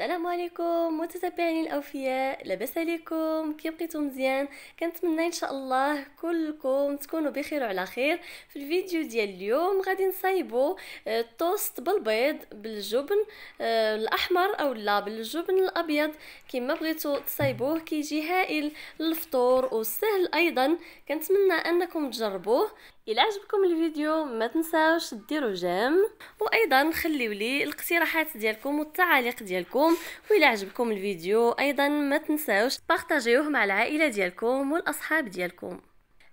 السلام عليكم متتبعين الاوفياء لاباس عليكم كي بقيتو مزيان كنتمنى ان شاء الله كلكم تكونوا بخير وعلى خير في الفيديو ديال اليوم غادي نصايبو آه، توست بالبيض بالجبن آه، الاحمر او لا بالجبن الابيض كما بغيتو تصايبوه كيجي هائل للفطور وسهل ايضا كنتمنى انكم تجربوه الى عجبكم الفيديو ما تنساوش ديروا جيم وايضا خليو لي الاقتراحات ديالكم والتعاليق ديالكم والى عجبكم الفيديو ايضا ما تنساوش بارطاجيوه مع العائله ديالكم والاصحاب ديالكم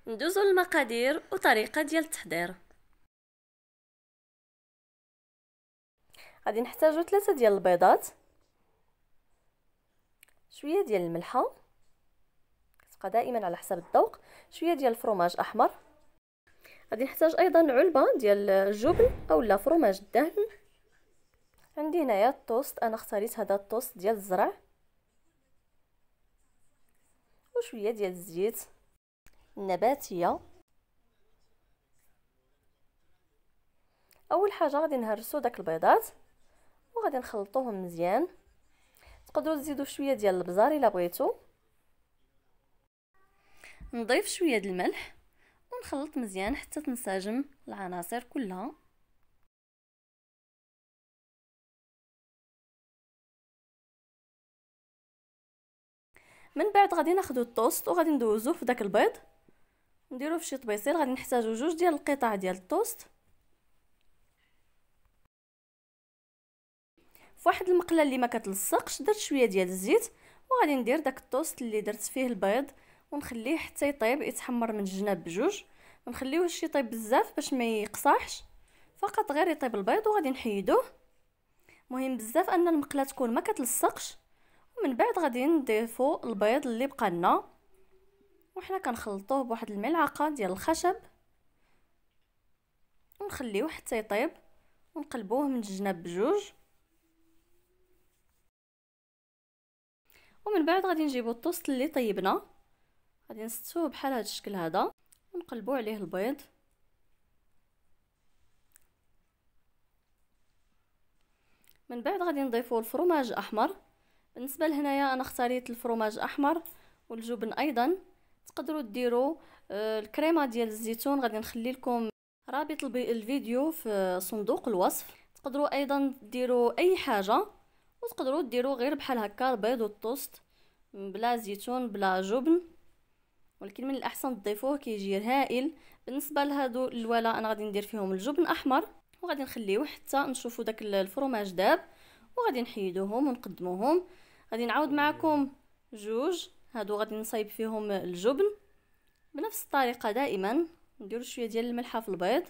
ندوزوا للمقادير وطريقه ديال التحضير غادي نحتاجو ثلاثة ديال البيضات شويه ديال الملحه كتبقى دائما على حسب الذوق شويه ديال الفرماج احمر غادي نحتاج ايضا علبه ديال الجبن اولا فرماج الدهن عندي هنايا التوست انا اختاريت هذا التوست ديال الزرع وشويه ديال الزيت النباتيه اول حاجه غادي نهرسو داك البيضات وغادي نخلطوهم مزيان تقدروا تزيدوا شويه ديال البزار الا بغيتو نضيف شويه د الملح ونخلط مزيان حتى تنسجم العناصر كلها من بعد غادي ناخذ التوست وغادي ندوزوه في داك البيض نديروه في شي طبيصيل غادي نحتاجو جوج ديال القطع ديال التوست في واحد المقله اللي ما كتلصقش درت شويه ديال الزيت وغادي ندير داك التوست اللي درت فيه البيض ونخليه حتى يطيب يتحمر من الجناب بجوج ما نخليوهش يطيب بزاف باش ما يقصحش فقط غير يطيب البيض وغادي نحيدوه مهم بزاف ان المقله تكون ما كتلصقش ومن بعد غادي نضيفو البيض اللي بقى لنا وحنا كنخلطوه بواحد الملعقه ديال الخشب ونخليوه حتى يطيب ونقلبوه من الجناب بجوج ومن بعد غادي نجيبو الطوست اللي طيبناه غادي نستو بحال هذا الشكل هذا ونقلبوا عليه البيض من بعد غادي نضيفوا الفرماج احمر بالنسبه لهنايا انا اختاريت الفرماج احمر والجبن ايضا تقدروا ديروا آه، الكريمه ديال الزيتون غادي نخلي لكم رابط الفيديو في صندوق الوصف تقدروا ايضا ديروا اي حاجه وتقدروا ديروا غير بحال هكا البيض والطوست بلا زيتون بلا جبن ولكن من الأحسن تضيفوه كيجي هائل بالنسبة لهادو الولا أنا غادي ندير فيهم الجبن أحمر وغادي نخليوه حتى نشوفوا داك الفرماج داب وغادي نحيدوهم ونقدموهم غادي نعاود معكم جوج هادو غادي نصايب فيهم الجبن بنفس الطريقة دائما نديرو شوية ديال الملحة في البيض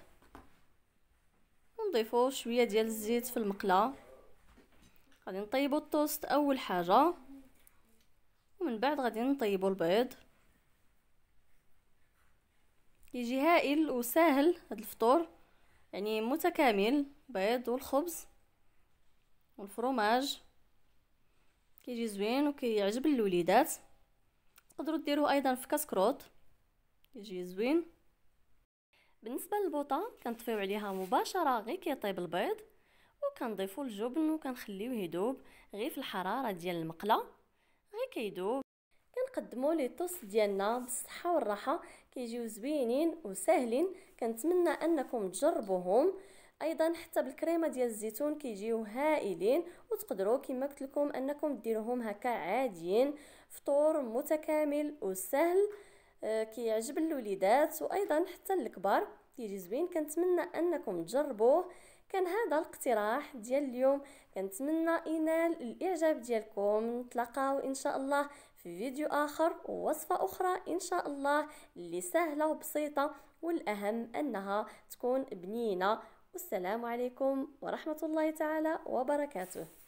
ونضيفو شوية ديال الزيت في المقله غادي نطيبو التوست أول حاجة ومن بعد غادي نطيبو البيض يجي هائل وسهل هذا الفطور يعني متكامل بيض والخبز والفروماج كيجي زوين وكيعجب الوليدات تقدروا ديروه ايضا في كاسكروت كيجي زوين بالنسبه للبوطه كنطفيو عليها مباشره غير كيطيب البيض وكنضيفوا الجبن وكنخليوه يذوب غير في الحراره ديال المقله غير كيذوب كنقدموا لي توست ديالنا بالصحه والراحه كيجيو زوينين وساهلين كنتمنى انكم تجربوهم ايضا حتى بالكريمه ديال الزيتون كيجيو هائلين وتقدروا كما قلت لكم انكم ديروهم هكا عاديين فطور متكامل وسهل آه، كيعجب الوليدات وايضا حتى الكبار كيجي زوين كنتمنى انكم تجربوه كان هذا الاقتراح ديال اليوم كنتمنى ينال الاعجاب ديالكم نتلاقاو ان شاء الله في فيديو اخر ووصفه اخرى ان شاء الله اللي سهله وبسيطه والاهم انها تكون بنينه والسلام عليكم ورحمه الله تعالى وبركاته